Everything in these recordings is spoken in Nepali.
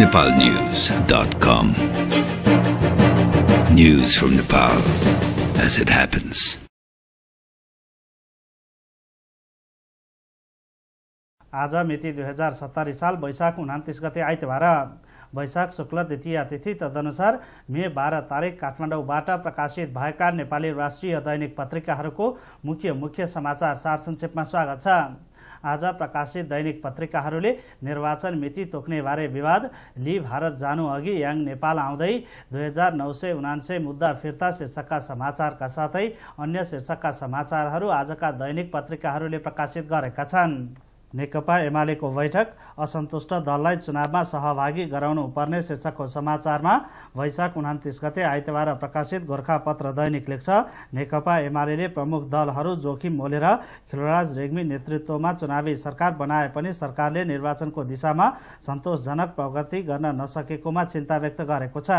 nepalnews.com. News from Nepal as it happens. आज मिति दुई हजार सत्तरी साल वैशाख उनातिस गते आइतबार वैशाख शुक्ल द्वितीय तिथि तदनुसार मे बाह्र तारिक काठमाडौँबाट प्रकाशित भएका नेपाली राष्ट्रिय दैनिक पत्रिकाहरूको मुख्य मुख्य समाचार सार संक्षेपमा स्वागत छ आज प्रकाशित दैनिक पत्रिकाहरूले निर्वाचन मिति तोक्नेबारे विवाद लि भारत जानु अघि याङ नेपाल आउँदै दुई मुद्दा फिर्ता शीर्षकका समाचारका साथै अन्य शीर्षकका समाचारहरू आजका दैनिक पत्रिकाहरूले प्रकाशित गरेका छन् नेकपा एमालेको बैठक असन्तुष्ट दललाई चुनावमा सहभागी गराउनु पर्ने शीर्षकको समाचारमा वैशाख उनातिस गते आइतबार प्रकाशित गोर्खापत्र दैनिक लेख्छ नेकपा एमाले प्रमुख दलहरू जोखिम मोलेर खिलराज रेग्मी नेतृत्वमा चुनावी सरकार बनाए पनि सरकारले निर्वाचनको दिशामा सन्तोषजनक प्रगति गर्न नसकेकोमा चिन्ता व्यक्त गरेको छ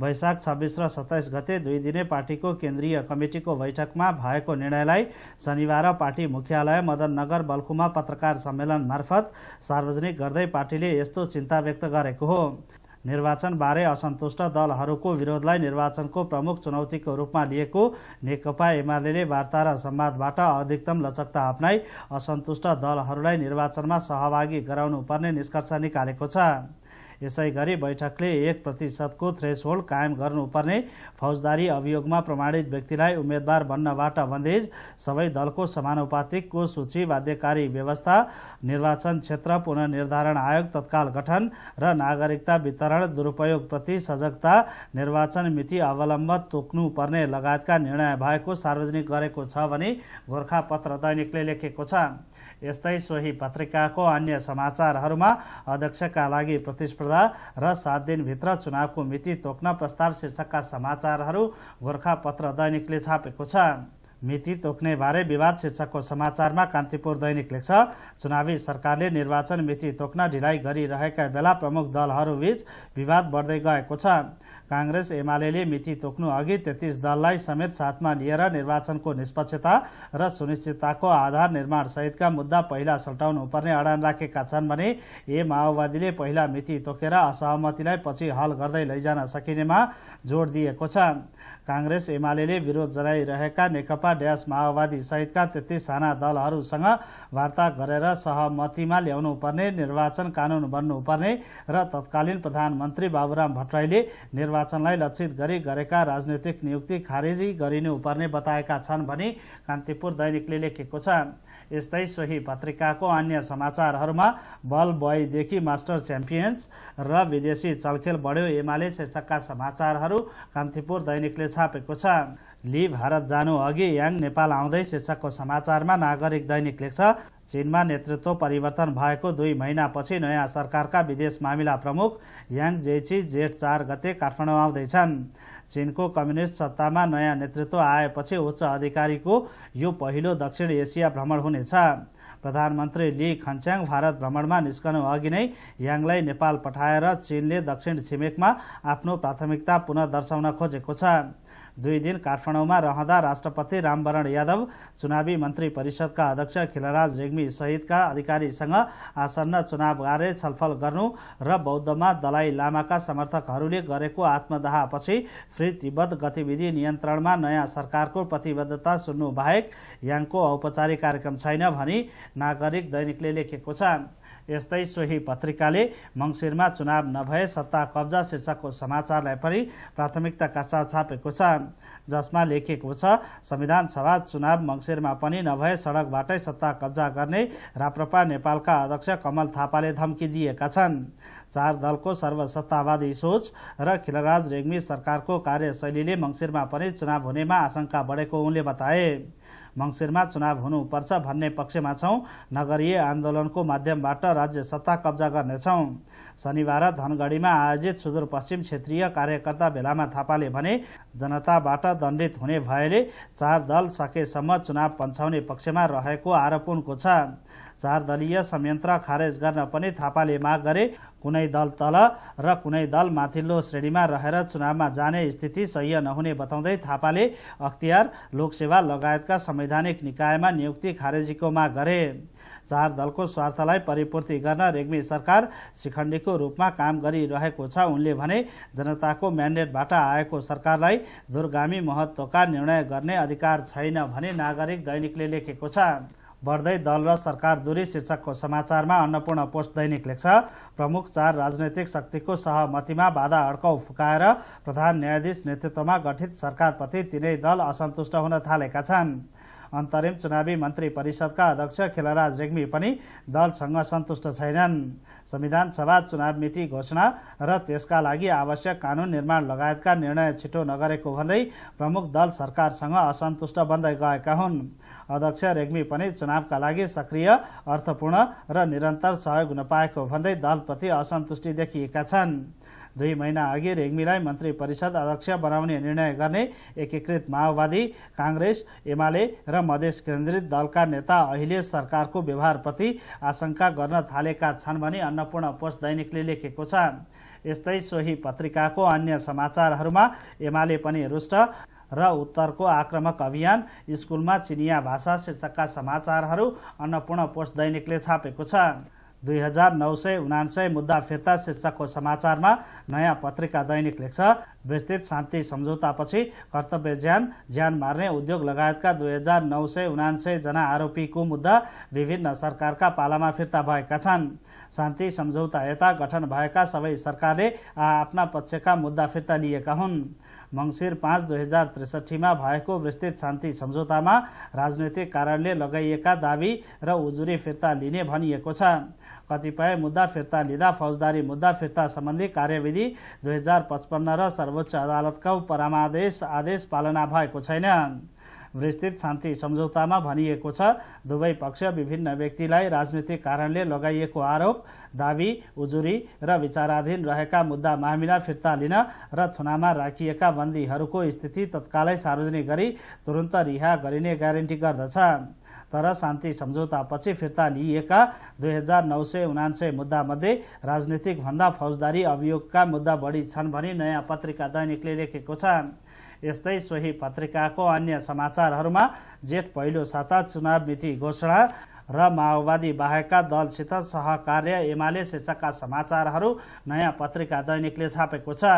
वैशाख छब्बिस र सत्ताइस गते दुई दिने पार्टीको केन्द्रीय कमिटिको बैठकमा भएको निर्णयलाई शनिबार पार्टी मुख्यालय मदन नगर बल्खुमा पत्रकार सम्मेलन मार्फत सार्वजनिक गर्दै पार्टीले यस्तो चिन्ता व्यक्त गरेको हो निर्वाचनबारे असन्तुष्ट दलहरूको विरोधलाई निर्वाचनको प्रमुख चुनौतीको रूपमा लिएको नेकपा एमाले वार्ता र संवादबाट अधिकतम लचकता अप्नाई असन्तुष्ट दलहरूलाई निर्वाचनमा सहभागी गराउनुपर्ने निष्कर्ष निकालेको छ यसै गरी बैठकले एक प्रतिशतको थ्रेसहोल्ड कायम गर्नुपर्ने फौजदारी अभियोगमा प्रमाणित व्यक्तिलाई उम्मेद्वार बन्नबाट बन्देज सबै दलको समानुपातिकको सूची बाध्यकारी व्यवस्था निर्वाचन क्षेत्र पुननिर्धारण आयोग तत्काल गठन र नागरिकता वितरण दुरुपयोगप्रति सजगता निर्वाचन मिति अवलम्बन तोक्नुपर्ने लगायतका निर्णय भएको सार्वजनिक गरेको छ भने पत्र दैनिकले लेखेको छ यस्तै सोही पत्रिकाको अन्य समाचारहरूमा अध्यक्षका लागि प्रतिस्पर्धा र सात दिनभित्र चुनावको मिति तोक्न प्रस्ताव शीर्षकका समाचारहरू गोर्खापत्र दैनिकले छापेको छ मिति तोक्ने बारे विवाद शीर्षकको समाचारमा कान्तिपुर दैनिक लेख्छ चुनावी सरकारले निर्वाचन मिति तोक्न ढिलाइ गरिरहेका बेला प्रमुख दलहरूबीच विवाद बढ्दै गएको छ काङ्ग्रेस एमाले मिति तोक्नु अघि तेत्तिस दललाई समेत साथमा लिएर निर्वाचनको निष्पक्षता र सुनिश्चितताको आधार निर्माण सहितका मुद्दा पहिला सल्टाउनु पर्ने अडान राखेका छन् भने ए माओवादीले पहिला मिति तोकेर असहमतिलाई पछि हल गर्दै लैजान सकिनेमा जोड दिएको छ काङ्ग्रेस एमाले विरोध जनाइरहेका नेकपा ड्यास माओवादी सहितका साना दलहरूसँग वार्ता गरेर सहमतिमा ल्याउनुपर्ने निर्वाचन कानून बन्नुपर्ने र तत्कालीन प्रधानमन्त्री बाबुराम भट्टराईले निर्वाचन निर्वाचनलाई लक्षित गरी गरेका राजनैतिक नियुक्ति खारेजी गरिनुपर्ने बताएका छन् भनी कान्तिपुर दैनिकले लेखेको छ यस्तै सोही पत्रिकाको अन्य समाचारहरूमा बल बयदेखि मास्टर च्याम्पियन्स र विदेशी चलखेल बढ्यो एमाले शीर्षकका समाचारहरू कान्तिपुर दैनिकले छापेको छ लि भारत जानु अघि याङ नेपाल आउँदै शीर्षकको समाचारमा नागरिक दैनिक लेख्छ चीनमा नेतृत्व परिवर्तन भएको दुई महिनापछि नयाँ सरकारका विदेश मामिला प्रमुख याङ जेची जेठ चार गते काठमाडौँ आउँदैछन् चीनको कम्युनिस्ट सत्तामा नयाँ नेतृत्व आएपछि उच्च अधिकारीको यो पहिलो दक्षिण एसिया भ्रमण हुनेछ प्रधानमन्त्री ली खन्च्याङ भारत भ्रमणमा निस्कनु अघि नै याङलाई नेपाल पठाएर चीनले दक्षिण छिमेकमा आफ्नो प्राथमिकता पुनः दर्शाउन खोजेको छ दुई दिन काठमाडौँमा रहँदा राष्ट्रपति रामवरण यादव चुनावी मन्त्री परिषदका अध्यक्ष खिलराज रेग्मी सहितका अधिकारीसँग आसन्न चुनाव चुनावबारे छलफल गर्नु र बौद्धमा दलाइ लामाका समर्थकहरूले गरेको आत्मदाहपछि फ्री तिब्बत गतिविधि नियन्त्रणमा नयाँ सरकारको प्रतिबद्धता सुन्नु बाहेक याङको औपचारिक कार्यक्रम छैन भनी नागरिक दैनिकले लेखेको छ यस्तै सोही पत्रिकाले मङ्सिरमा चुनाव नभए सत्ता कब्जा शीर्षकको समाचारलाई पनि प्राथमिकताका साथ छापेको छ जसमा लेखिएको छ संविधान सभा चुनाव मङ्सिरमा पनि नभए सडकबाटै सत्ता कब्जा गर्ने राप्रपा नेपालका अध्यक्ष कमल थापाले धम्की दिएका छन् चार दलको सर्वसत्तावादी सोच र खिलराज रेग्मी सरकारको कार्यशैलीले मङ्सिरमा पनि चुनाव हुनेमा आशंका बढेको उनले बताए मङ्सिरमा चुनाव हुनुपर्छ भन्ने पक्षमा छौँ नगरीय आन्दोलनको माध्यमबाट राज्य सत्ता कब्जा गर्नेछौँ शनिबार धनगढीमा आयोजित सुदूरपश्चिम क्षेत्रीय कार्यकर्ता भेलामा थापाले भने जनताबाट दण्डित हुने भएले चार दल सकेसम्म चुनाव पन्छाउने पक्षमा रहेको आरोप उनको छ चार दलीय संयन्त्र खारेज गर्न पनि थापाले माग गरे कुनै दल तल र कुनै दल माथिल्लो श्रेणीमा रहेर चुनावमा जाने स्थिति सह्य नहुने बताउँदै थापाले अख्तियार लोकसेवा लगायतका संवैधानिक निकायमा नियुक्ति खारेजीको माग गरे चार दलको स्वार्थलाई परिपूर्ति गर्न रेग्मी सरकार शिखण्डीको रूपमा काम गरिरहेको छ उनले भने जनताको म्यान्डेटबाट आएको सरकारलाई दुर्गामी महत्वका निर्णय गर्ने अधिकार छैन भने नागरिक दैनिकले लेखेको छ बढ्दै दल र सरकार दूरी शीर्षकको समाचारमा अन्नपूर्ण पोस्ट दैनिक लेख्छ प्रमुख चार राजनैतिक शक्तिको सहमतिमा बाधा अड्काउ फुकाएर प्रधान न्यायाधीश नेतृत्वमा गठित सरकारप्रति तीनै दल असन्तुष्ट हुन थालेका छन् अन्तरिम चुनावी मन्त्री परिषदका अध्यक्ष खेलराज रेग्मी पनि दलसँग सन्तुष्ट छैनन् संविधान सभा चुनाव मिति घोषणा र त्यसका लागि आवश्यक कानुन निर्माण लगायतका निर्णय छिटो नगरेको भन्दै प्रमुख दल सरकारसँग असन्तुष्ट बन्दै गएका हुन् अध्यक्ष रेग्मी पनि चुनावका लागि सक्रिय अर्थपूर्ण र निरन्तर सहयोग नपाएको भन्दै दलप्रति असन्तुष्टि देखिएका छन् दुई महिना अघि रेग्मीलाई मन्त्री परिषद अध्यक्ष बनाउने निर्णय गर्ने एकीकृत माओवादी काङ्ग्रेस एमाले र मधेस केन्द्रित दलका नेता अहिले सरकारको व्यवहारप्रति आशंका गर्न थालेका छन् भनी अन्नपूर्ण पोस्ट दैनिकले लेखेको छ यस्तै सोही पत्रिकाको अन्य समाचारहरूमा एमाले पनि रुष्ट र उत्तरको आक्रमक अभियान स्कुलमा चिनिया भाषा शीर्षकका समाचारहरू अन्नपूर्ण पोस्ट दैनिकले छापेको छ दुई हजार नौ सय उनान्सय मुद्दा फिर्ता शीर्षकको समाचारमा नयाँ पत्रिका दैनिक लेख्छ विस्तृत शान्ति सम्झौतापछि कर्तव्य ज्यान ज्यान मार्ने उद्योग लगायतका दुई हजार नौ सय जना आरोपीको मुद्दा विभिन्न सरकारका पालामा फिर्ता भएका छन् शान्ति सम्झौता यता गठन भएका सबै सरकारले आफ्ना पक्षका मुद्दा फिर्ता लिएका हुन् मङ्सिर पाँच दुई हजार त्रिसठीमा भएको विस्तृत शान्ति सम्झौतामा राजनैतिक कारणले लगाइएका दावी र उजुरी फिर्ता लिने भनिएको छ कतिपय मुद्दा फिर्ता लिँदा फौजदारी मुद्दा फिर्ता सम्बन्धी कार्यविधि दुई हजार पचपन्न र सर्वोच्च अदालतको परामादेश आदेश पालना भएको छैन विस्तृत शान्ति सम्झौतामा भनिएको छ दुवै पक्ष विभिन्न व्यक्तिलाई राजनीतिक कारणले लगाइएको आरोप दावी उजुरी र विचाराधीन रहेका मुद्दा मामिला फिर्ता लिन र थुनामा राखिएका बन्दीहरूको स्थिति तत्कालै सार्वजनिक गरी तुरन्त रिहा गरिने ग्यारेन्टी गर्दछ तर शान्ति सम्झौतापछि फिर्ता लिइएका दुई हजार नौ सय उनान्सय मुद्दामध्ये राजनीतिकभन्दा फौजदारी अभियोगका मुद्दा बढी छन् भनी नयाँ पत्रिका दैनिकले लेखेको छ यस्तै सोही पत्रिकाको अन्य समाचारहरूमा जेठ पहिलो साता चुनाव मिति घोषणा र माओवादी बाहेकका दलसित सहकार्य एमाले शीर्षकका समाचारहरू नयाँ पत्रिका दैनिकले छापेको छ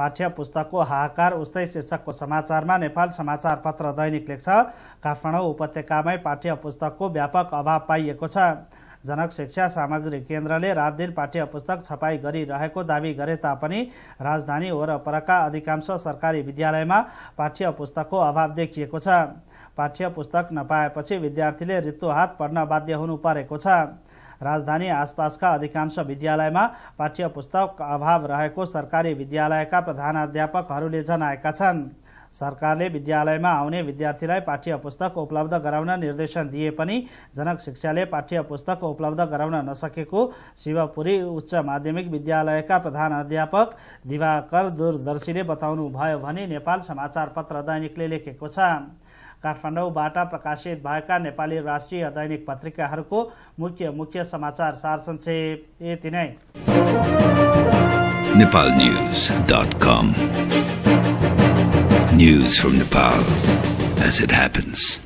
पाठ्य पुस्तकको हाहाकार उस्तै शीर्षकको समाचारमा नेपाल समाचार पत्र दैनिक लेख्छ काठमाडौँ उपत्यकामै पाठ्य पुस्तकको व्यापक अभाव पाइएको छ जनक शिक्षा सामग्री केन्द्रले रात दिन पाठ्य पुस्तक छपाई गरिरहेको दावी गरे तापनि राजधानी वरपरका अधिकांश सरकारी विद्यालयमा पाठ्य पुस्तकको अभाव देखिएको छ पाठ्य पुस्तक नपाएपछि विद्यार्थीले रित्तो हात पढ्न बाध्य हुनु परेको छ राजधानी आसपासका अधिकांश विद्यालयमा पाठ्य पुस्तक अभाव रहेको सरकारी विद्यालयका प्रधानाध्यापकहरूले जनाएका छन् सरकारले विद्यालयमा आउने विद्यार्थीलाई पाठ्य पुस्तक उपलब्ध गराउन निर्देशन दिए पनि जनक शिक्षाले पाठ्य पुस्तक उपलब्ध गराउन नसकेको शिवपुरी उच्च माध्यमिक विद्यालयका प्रधान अध्यापक दिवाकर दूरदर्शीले बताउनुभयो भने नेपाल समाचार पत्र दैनिकले लेखेको छ काठमाडौँबाट प्रकाशित भएका नेपाली राष्ट्रिय दैनिक पत्रिकाहरूको मुख्य मुख्य समाचार सारसंक्षेप यति नै News from Nepal as it happens.